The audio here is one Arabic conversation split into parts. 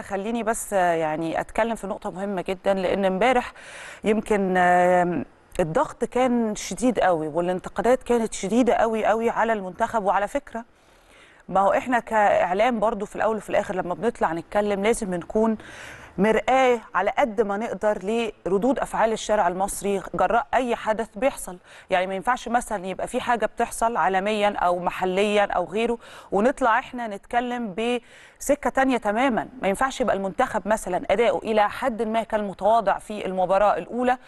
خليني بس يعني اتكلم في نقطه مهمه جدا لان امبارح يمكن الضغط كان شديد قوي والانتقادات كانت شديده قوي قوي على المنتخب وعلى فكره ما هو احنا كاعلام برضو في الاول وفي الاخر لما بنطلع نتكلم لازم نكون مرآة على قد ما نقدر لردود أفعال الشارع المصري جراء أي حدث بيحصل يعني ما ينفعش مثلا يبقى في حاجة بتحصل عالميا أو محليا أو غيره ونطلع إحنا نتكلم بسكة تانية تماما ما ينفعش يبقى المنتخب مثلا أداؤه إلى حد ما كان متواضع في المباراة الأولى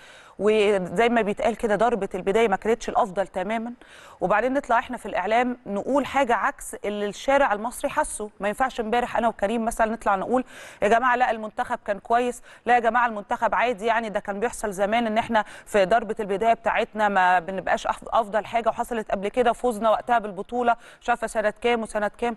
وزي ما بيتقال كده ضربه البدايه ما كانتش الافضل تماما وبعدين نطلع احنا في الاعلام نقول حاجه عكس اللي الشارع المصري حسه ما ينفعش امبارح انا وكريم مثلا نطلع نقول يا جماعه لا المنتخب كان كويس لا يا جماعه المنتخب عادي يعني ده كان بيحصل زمان ان احنا في ضربه البدايه بتاعتنا ما بنبقاش افضل حاجه وحصلت قبل كده فوزنا وقتها بالبطوله شافه سنه كام وسنه كام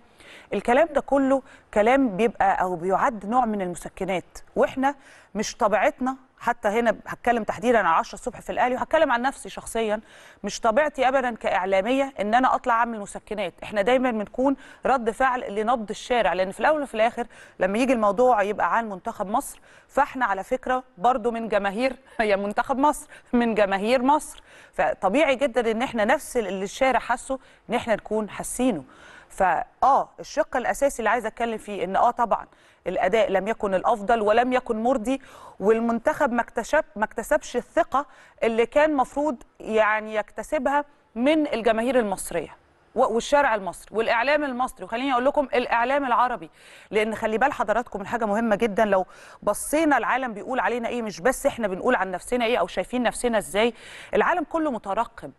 الكلام ده كله كلام بيبقى او بيعد نوع من المسكنات واحنا مش طبيعتنا حتى هنا هتكلم تحديدا على 10 الصبح في الاهلي وهتكلم عن نفسي شخصيا مش طبيعتي ابدا كاعلاميه ان انا اطلع اعمل مسكنات احنا دايما بنكون رد فعل لنبض الشارع لان في الاول وفي الاخر لما يجي الموضوع يبقى عن منتخب مصر فاحنا على فكره برضو من جماهير هي منتخب مصر من جماهير مصر فطبيعي جدا ان احنا نفس اللي الشارع حاسه ان احنا نكون حاسينه فاه الشق الاساسي اللي عايزه اتكلم فيه ان اه طبعا الاداء لم يكن الافضل ولم يكن مرضي والمنتخب ما اكتسب ما اكتسبش الثقه اللي كان مفروض يعني يكتسبها من الجماهير المصريه والشارع المصري والاعلام المصري وخليني اقول لكم الاعلام العربي لان خلي بال حضراتكم من حاجه مهمه جدا لو بصينا العالم بيقول علينا ايه مش بس احنا بنقول عن نفسنا ايه او شايفين نفسنا ازاي العالم كله مترقب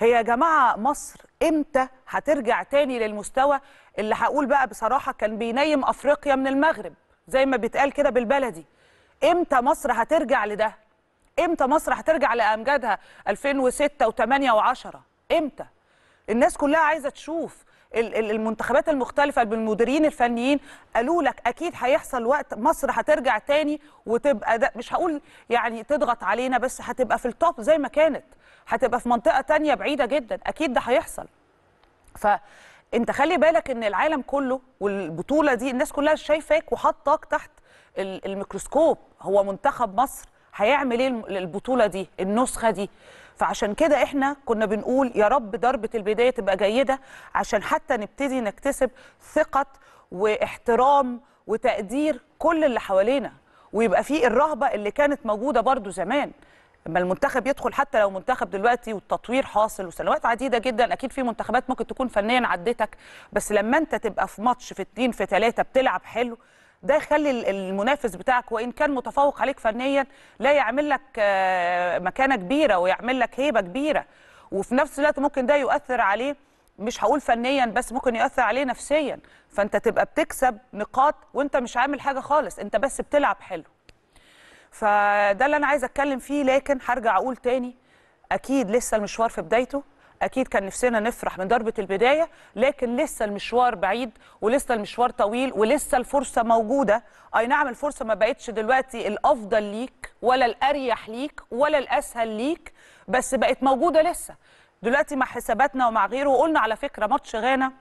هي يا جماعه مصر امتى هترجع تاني للمستوى اللي هقول بقى بصراحه كان بينيم افريقيا من المغرب زي ما بيتقال كده بالبلدي امتى مصر هترجع لده امتى مصر هترجع لامجادها 2006 و8 و10 امتى الناس كلها عايزه تشوف المنتخبات المختلفه بالمديرين الفنيين قالوا لك اكيد هيحصل وقت مصر هترجع تاني وتبقى ده مش هقول يعني تضغط علينا بس هتبقى في التوب زي ما كانت هتبقى في منطقه تانية بعيده جدا اكيد ده هيحصل ف انت خلي بالك ان العالم كله والبطوله دي الناس كلها شايفاك وحطاك تحت الميكروسكوب هو منتخب مصر هيعمل ايه البطوله دي النسخه دي فعشان كده احنا كنا بنقول يا رب ضربه البدايه تبقى جيده عشان حتى نبتدي نكتسب ثقه واحترام وتقدير كل اللي حوالينا ويبقى فيه الرهبه اللي كانت موجوده برضو زمان لما المنتخب يدخل حتى لو منتخب دلوقتي والتطوير حاصل وسنوات عديده جدا اكيد في منتخبات ممكن تكون فنيا عدتك بس لما انت تبقى في ماتش في اتنين في تلاته بتلعب حلو ده يخلي المنافس بتاعك وان كان متفوق عليك فنيا لا يعمل لك آه، مكانه كبيره ويعمل لك هيبه كبيره وفي نفس الوقت ممكن ده يؤثر عليه مش هقول فنيا بس ممكن يؤثر عليه نفسيا فانت تبقى بتكسب نقاط وانت مش عامل حاجه خالص انت بس بتلعب حلو فده اللي انا عايزه اتكلم فيه لكن هرجع اقول تاني اكيد لسه المشوار في بدايته اكيد كان نفسنا نفرح من ضربه البدايه لكن لسه المشوار بعيد ولسه المشوار طويل ولسه الفرصه موجوده اي نعم الفرصه ما بقتش دلوقتي الافضل ليك ولا الاريح ليك ولا الاسهل ليك بس بقت موجوده لسه دلوقتي مع حساباتنا ومع غيره وقلنا على فكره ماتش غانا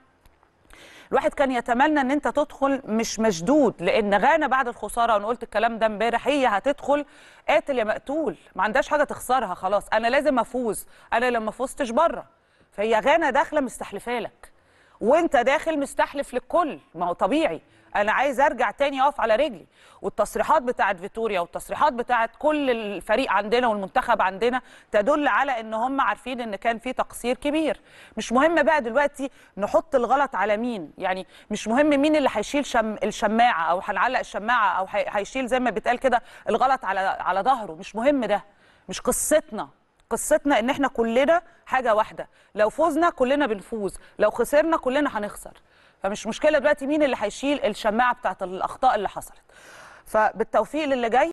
الواحد كان يتمنى ان انت تدخل مش مشدود لان غانا بعد الخساره وانا قلت الكلام ده امبارح هي هتدخل قاتل يا مقتول ما عندهاش حاجه تخسرها خلاص انا لازم افوز انا لما فزتش بره فهي غانا داخله مستحلفه لك وانت داخل مستحلف للكل ما هو طبيعي انا عايز ارجع تاني اقف على رجلي والتصريحات بتاعت فيتوريا والتصريحات بتاعت كل الفريق عندنا والمنتخب عندنا تدل على ان هم عارفين ان كان في تقصير كبير مش مهم بقى دلوقتي نحط الغلط على مين يعني مش مهم مين اللي هيشيل شم الشماعه او هنعلق الشماعه او هيشيل زي ما بيتقال كده الغلط على على ظهره مش مهم ده مش قصتنا قصتنا ان احنا كلنا حاجه واحده لو فوزنا كلنا بنفوز لو خسرنا كلنا هنخسر فمش مشكله دلوقتي مين اللي هيشيل الشماعه بتاعه الاخطاء اللي حصلت فبالتوفيق للي جاي